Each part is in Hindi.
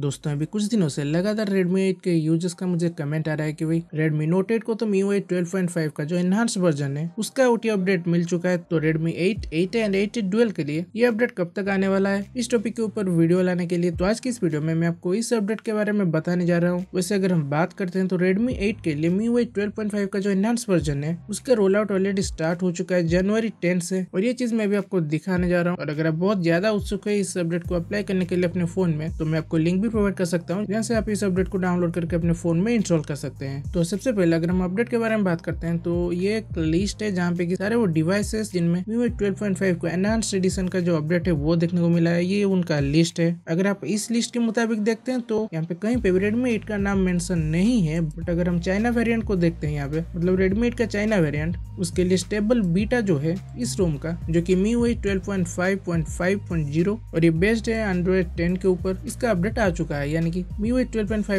दोस्तों अभी कुछ दिनों से लगातार Redmi 8 के यूजर्स का मुझे कमेंट आ रहा है कि भाई Redmi Note 8 को तो MIUI 12.5 का जो एनहांस वर्जन है उसका ओटी अपडेट मिल चुका है तो Redmi 8, 8 एंड 8 डुअल के लिए ये अपडेट कब तक आने वाला है इस टॉपिक के ऊपर वीडियो लाने के लिए तो आज की इस वीडियो में मैं आपको इस अपडेट के बारे में बताने जा रहा हूँ वैसे अगर हम बात करते हैं तो रेडमी एट के लिए MIUI 12.5 का जो एनहांस वर्जन है उसका रोल आउट ऑलरेडी स्टार्ट हो चुका है जनवरी टेन से और ये चीज मैं भी आपको दिखाने जा रहा हूँ और अगर आप बहुत ज्यादा उत्सुक है इस अपडेट को अप्लाई करने के लिए अपने फोन में तो मैं आपको लिंक भी प्रोवाइड कर सकता हूँ जहाँ से आप इस अपडेट को डाउनलोड करके अपने फोन में इंस्टॉल कर सकते हैं तो सबसे पहले अगर हम अपडेट के बारे में बात करते हैं तो ये एक लिस्ट है जहाँ पे की सारे वो डिवाइसेस जिनमें वीवो ट्वेल्व पॉइंट फाइव को एनहांस एडिशन का जो अपडेट है वो देखने को मिला है ये उनका लिस्ट है अगर आप इस लिस्ट के मुताबिक देखते हैं तो यहाँ पे कहीं पे रेडमी एट का नाम मेंशन नहीं है बट अगर हम चाइना वेरिएंट को देखते हैं यहाँ पे मतलब रेडमी एट का चाइना वेरिएंट उसके लिए स्टेबल बीटा जो है इस रोम का जो कि मी वही twelve point five point five point zero और ये बेस्ड है एंड्रॉइड टेन के ऊपर इसका अपडेट आ चुका है यानी कि वी वे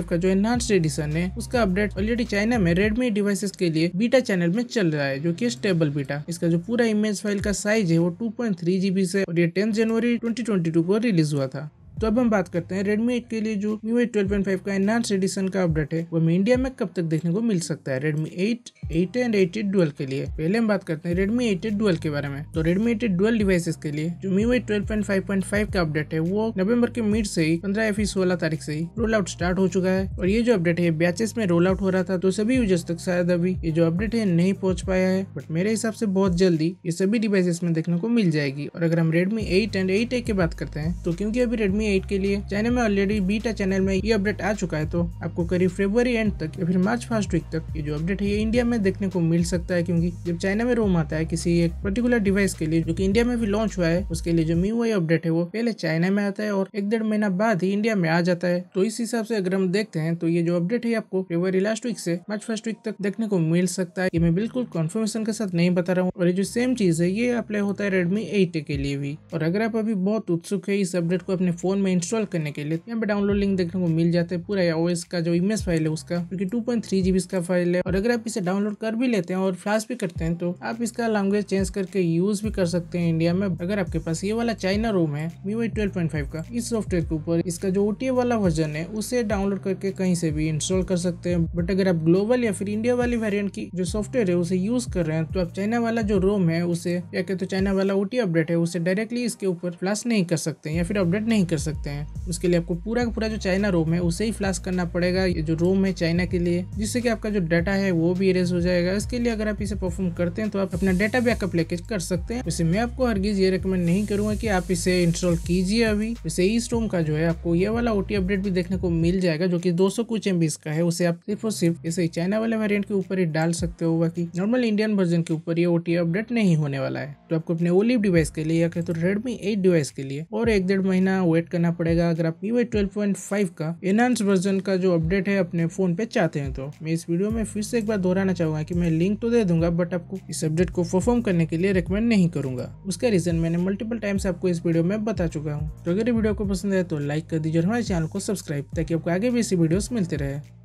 का जो एनहांस्ड एडिशन है उसका अपडेट ऑलरेडी चाइना में रेडमी डिवाइसेस के लिए बीटा चैनल में चल रहा है जो की स्टेबल बीटा इसका जो पूरा इमेज फाइल का साइज है वो टू पॉइंट थ्री जीबी से और ये टेन जनवरी ट्वेंटी को रिलीज हुआ था तो अब हम बात करते हैं Redmi 8 के लिए जो पॉइंट 12.5 का एनहांस एडिशन का अपडेट है हमें इंडिया में कब तक देखने को मिल सकता है Redmi 8, 8 एंड 8 डुअल के लिए पहले हम बात करते हैं Redmi 8 डुअल के बारे में तो Redmi 8 डुअल डिवाइसेस के लिए जो Mi 12.5.5 का अपडेट है वो नवंबर के मिड से ही पंद्रह या फिर सोलह तारीख से ही रोल आउट स्टार्ट हो चुका है और ये जो अपडेट है बैचेस में रोल आउट हो रहा था तो सभी यूजर्स तक शायद अभी ये जो अपडेट है नहीं पहुंच पाया है बट मेरे हिसाब से बहुत जल्दी ये सभी डिवाइसेस में देखने को मिल जाएगी और अगर हम Redmi eight and eight A की बात करते हैं तो क्योंकि अभी रेडमी रेडमी एट के लिए चाइना में ऑलरेडी बीटा चैनल में ये अपडेट आ चुका है तो आपको करीब फेब्रवरी एंड तक या फिर मार्च फर्स्ट वीक तक ये जो अपडेट है ये इंडिया में देखने को मिल सकता है क्योंकि जब चाइना में रोम आता है किसी एक पर्टिकुलर डिवाइस के लिए जो की इंडिया में भी लॉन्च हुआ है उसके लिए जो मी अपडेट है वो पहले चाइना में आता है और एक डेढ़ महीना बाद ही इंडिया में आ जाता है तो इस हिसाब से अगर हम देखते हैं तो ये जो अपडेट है आपको फेब्रवरी लास्ट वीक से मार्च फर्स्ट वीक तक देखने को मिल सकता है ये मैं बिल्कुल कन्फर्मेशन के साथ नहीं बता रहा हूँ और ये जो सेम चीज है ये अप्लाई होता है रेडमी एट के लिए भी और अगर आप अभी बहुत उत्सुक है इस अपडेट को अपने फोन फ़ोन में इंस्टॉल करने के लिए यहाँ पे डाउनलोड लिंक देखने को मिल जाता है पूरा ओएस का जो इमेज फाइल है उसका क्योंकि टू पॉइंट थ्री जीबी इसका फाइल है और अगर आप इसे डाउनलोड कर भी लेते हैं और फ्लैश भी करते हैं तो आप इसका लैंग्वेज चेंज करके यूज भी कर सकते हैं इंडिया में अगर आपके पास ये वाला चाइना रोम है मीवाई ट्वेल्व पॉइंट फाइव का इस सॉफ्टवेयर के ऊपर इसका जो ओटीए वाला वर्जन है उसे डाउनलोड करके कहीं से भी इंस्टॉल कर सकते हैं बट अगर आप ग्लोबल या फिर इंडिया वाली वेरियंट की जो सॉफ्टवेयर है उसे यूज कर रहे हैं तो आप चाइना वाला जो रोम है उसे या कहते तो चाइना वाला ओटी अपडेट है उसे डायरेक्टली इसके ऊपर फ्लैश नहीं कर सकते या फिर अपडेट नहीं कर सकते हैं उसके लिए आपको पूरा का पूरा जो चाइना रोम है उसे ही फ्लैश करना पड़ेगा जो रोम है चाइना के लिए जिससे कि आपका जो डाटा है वो भी इरेज हो जाएगा इसके लिए अगर आप इसे परफॉर्म करते हैं तो आप अपना डाटा बैकअप लेके कर सकते हैं वैसे मैं आपको हरगिज ये रिकमेंड नहीं करूंगा की आप इसे इंस्टॉल कीजिए अभी वैसे ई स्टोम का जो है आपको ये वाला ओटी अपडेट भी देखने को मिल जाएगा जो कि 200 कुछ एम का है उसे आप सिर्फ और सिर्फ इसे चाइना वाले वेरियंट के ऊपर ही डाल सकते हो बाकी नॉर्मल इंडियन वर्जन के ऊपर ये ओटी अपडेट नहीं होने वाला है तो आपको अपने ओलिव डिवाइस के लिए या तो रेडमी एट डिवाइस के लिए और एक डेढ़ महीना वेट करना पड़ेगा अगर आप यू आई का एनहांस वर्जन का जो अपडेट है अपने फोन पे चाहते हैं तो मैं इस वीडियो में फिर से एक बार दोहराना चाहूंगा कि मैं लिंक तो दे दूंगा बट आपको इस अपडेट को परफॉर्म करने के लिए रिकमेंड नहीं करूंगा उसका रीजन मैंने मल्टीपल टाइम्स आपको इस वीडियो में बता चुका हूँ तो अगर वीडियो को पसंद है तो लाइक कर दीजिए और हमारे चैनल को सब्सक्राइब ताकि आपको आगे भी ऐसी वीडियो मिलते रहे